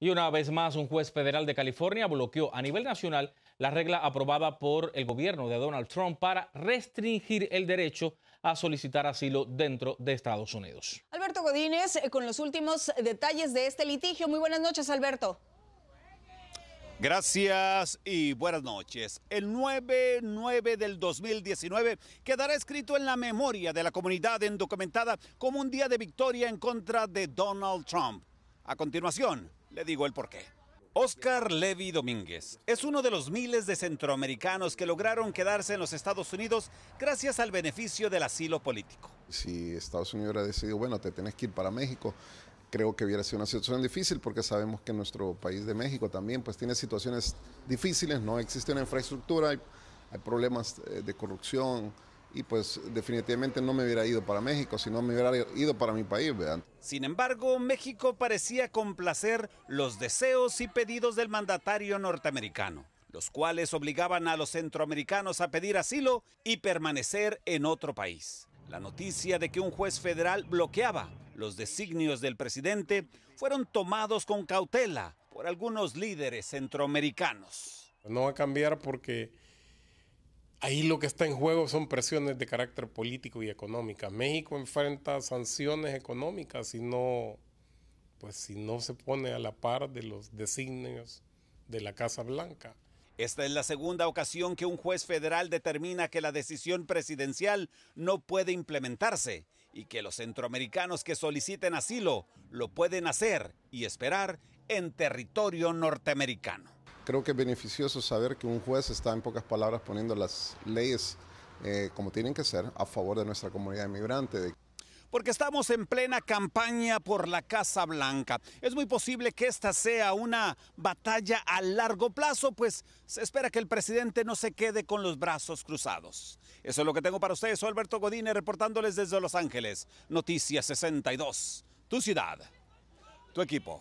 Y una vez más, un juez federal de California bloqueó a nivel nacional la regla aprobada por el gobierno de Donald Trump para restringir el derecho a solicitar asilo dentro de Estados Unidos. Alberto Godínez, eh, con los últimos detalles de este litigio. Muy buenas noches, Alberto. Gracias y buenas noches. El 9-9 del 2019 quedará escrito en la memoria de la comunidad indocumentada como un día de victoria en contra de Donald Trump. A continuación, le digo el porqué. Oscar Levy Domínguez es uno de los miles de centroamericanos que lograron quedarse en los Estados Unidos gracias al beneficio del asilo político. Si Estados Unidos hubiera decidido, bueno, te tienes que ir para México, creo que hubiera sido una situación difícil porque sabemos que nuestro país de México también pues tiene situaciones difíciles, no existe una infraestructura, hay problemas eh, de corrupción, y pues definitivamente no me hubiera ido para México, sino me hubiera ido para mi país, ¿verdad? Sin embargo, México parecía complacer los deseos y pedidos del mandatario norteamericano, los cuales obligaban a los centroamericanos a pedir asilo y permanecer en otro país. La noticia de que un juez federal bloqueaba los designios del presidente fueron tomados con cautela por algunos líderes centroamericanos. No va a cambiar porque Ahí lo que está en juego son presiones de carácter político y económico. México enfrenta sanciones económicas si no, pues si no se pone a la par de los designios de la Casa Blanca. Esta es la segunda ocasión que un juez federal determina que la decisión presidencial no puede implementarse y que los centroamericanos que soliciten asilo lo pueden hacer y esperar en territorio norteamericano creo que es beneficioso saber que un juez está en pocas palabras poniendo las leyes eh, como tienen que ser a favor de nuestra comunidad inmigrante porque estamos en plena campaña por la Casa Blanca. Es muy posible que esta sea una batalla a largo plazo, pues se espera que el presidente no se quede con los brazos cruzados. Eso es lo que tengo para ustedes. Soy Alberto Godine reportándoles desde Los Ángeles. Noticias 62. Tu ciudad, tu equipo.